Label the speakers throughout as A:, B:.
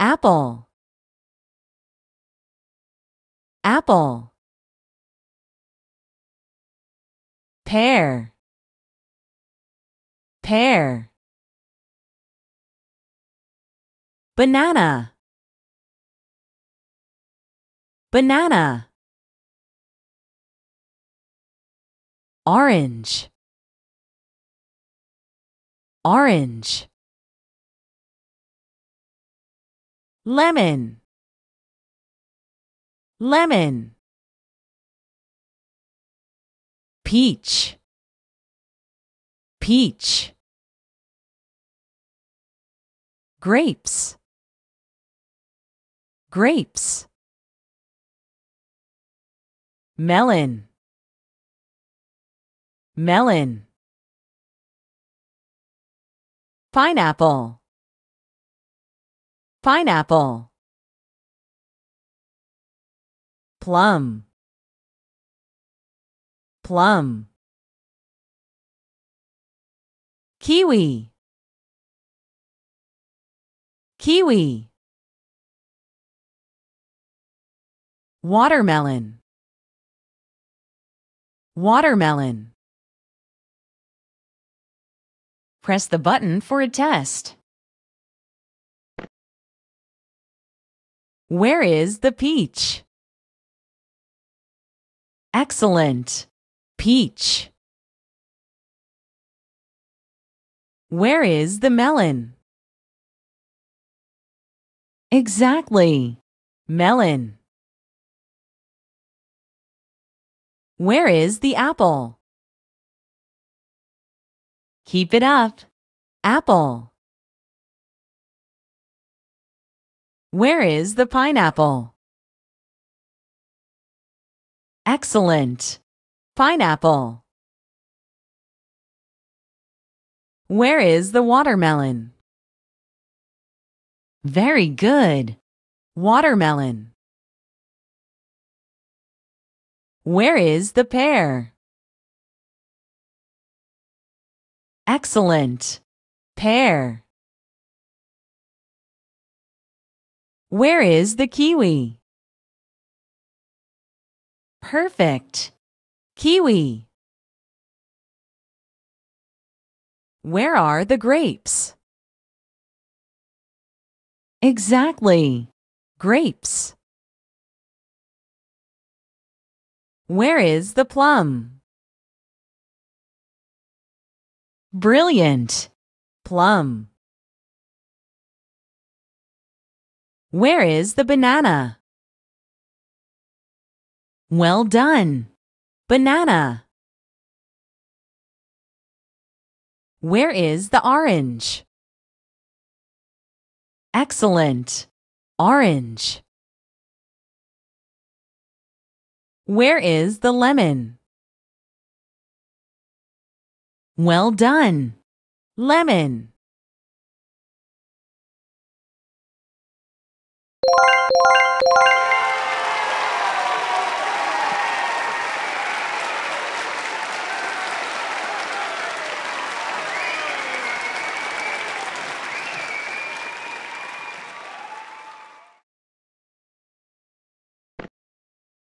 A: apple apple pear pear banana banana orange orange lemon lemon peach peach grapes grapes melon melon pineapple pineapple plum plum kiwi kiwi watermelon watermelon press the button for a test Where is the peach? Excellent. Peach. Where is the melon? Exactly. Melon. Where is the apple? Keep it up. Apple. Where is the pineapple? Excellent. Pineapple. Where is the watermelon? Very good. Watermelon. Where is the pear? Excellent. Pear. Where is the kiwi? Perfect. Kiwi. Where are the grapes? Exactly. Grapes. Where is the plum? Brilliant. Plum. Where is the banana? Well done. Banana. Where is the orange? Excellent. Orange. Where is the lemon? Well done. Lemon.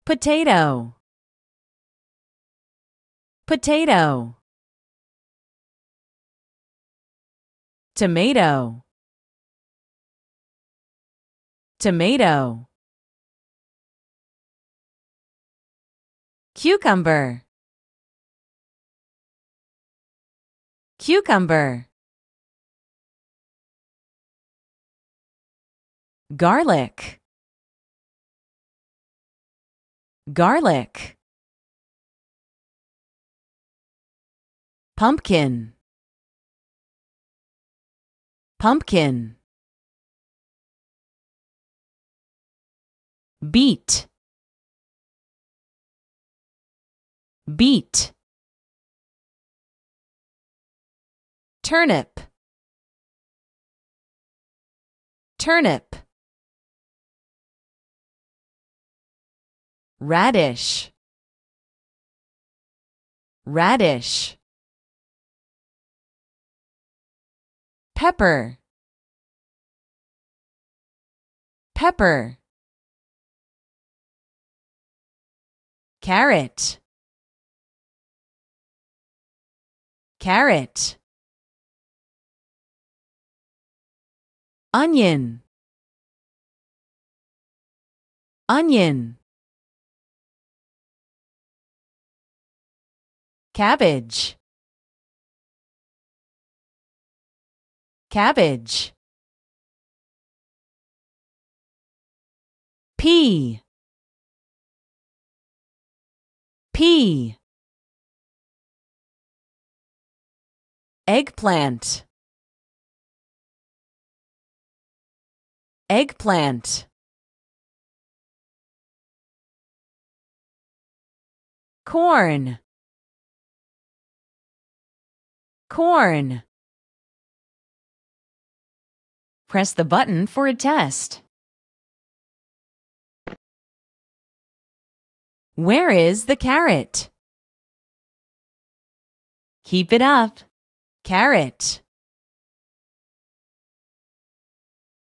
A: Potato Potato Tomato tomato cucumber cucumber garlic garlic pumpkin pumpkin beat beat turnip turnip radish radish pepper pepper carrot carrot onion onion cabbage cabbage P Eggplant. Eggplant. Corn. Corn. Press the button for a test. Where is the carrot? Keep it up. Carrot.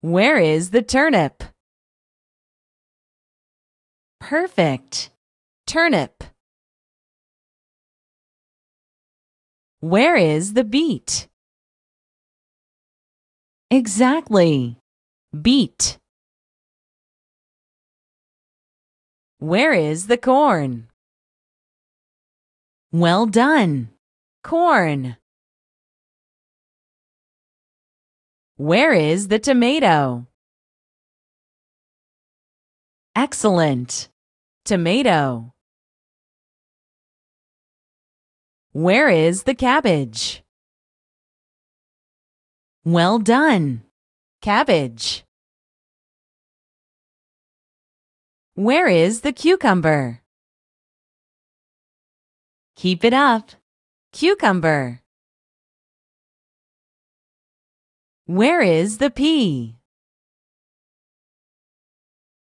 A: Where is the turnip? Perfect. Turnip. Where is the beet? Exactly. Beet. Where is the corn? Well done. Corn. Where is the tomato? Excellent. Tomato. Where is the cabbage? Well done. Cabbage. Where is the cucumber? Keep it up. Cucumber. Where is the pea?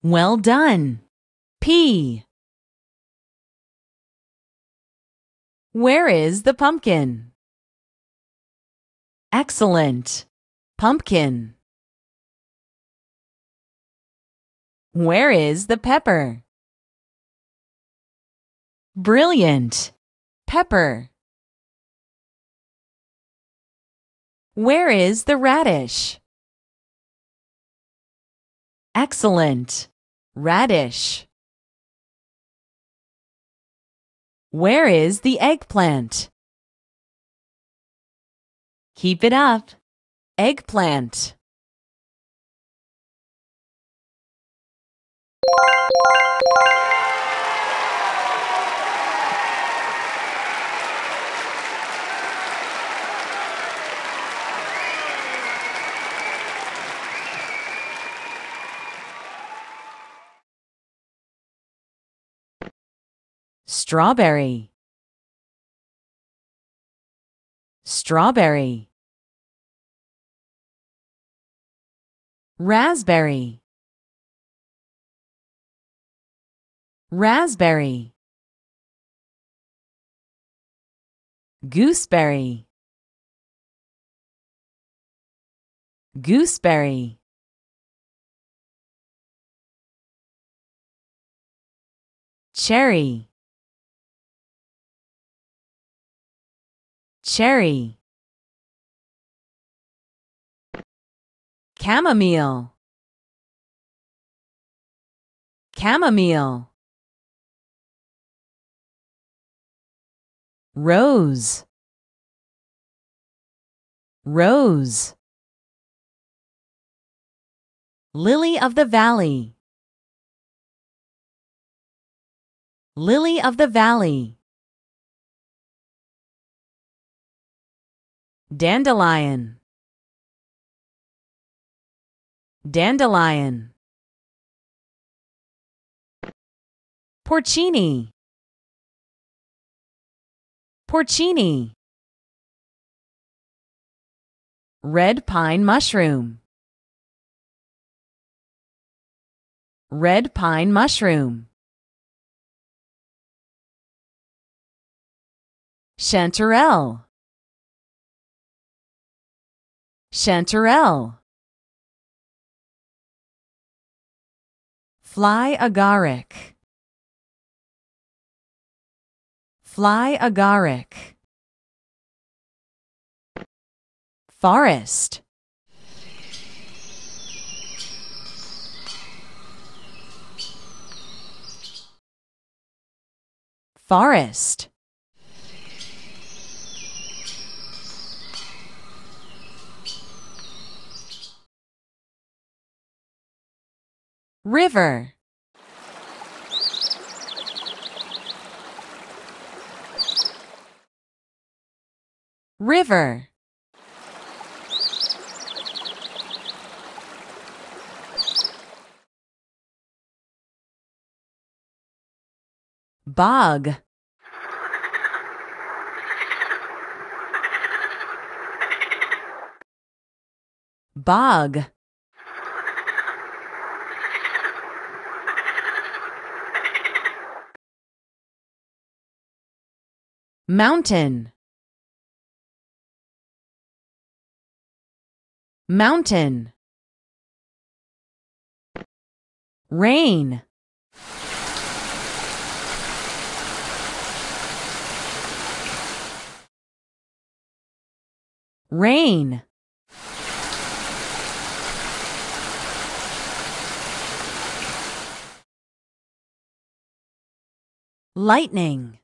A: Well done. Pea. Where is the pumpkin? Excellent. Pumpkin. Where is the pepper? Brilliant. Pepper. Where is the radish? Excellent. Radish. Where is the eggplant? Keep it up. Eggplant. Strawberry Strawberry Raspberry raspberry gooseberry gooseberry cherry cherry chamomile chamomile rose rose lily of the valley lily of the valley dandelion dandelion porcini Porcini Red pine mushroom Red pine mushroom Chanterelle Chanterelle Fly agaric Fly agaric. Forest. Forest. River river bog bog mountain mountain rain rain lightning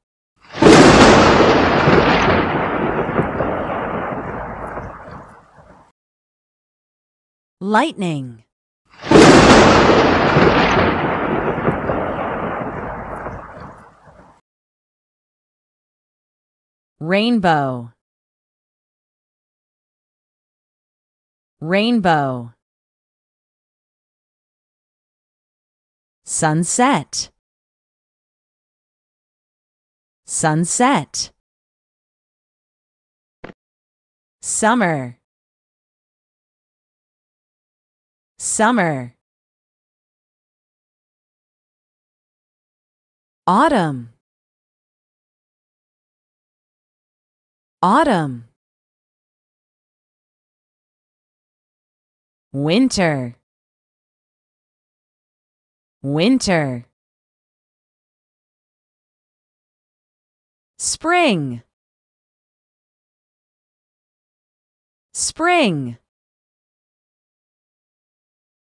A: lightning rainbow rainbow sunset sunset summer Summer Autumn Autumn Winter Winter Spring Spring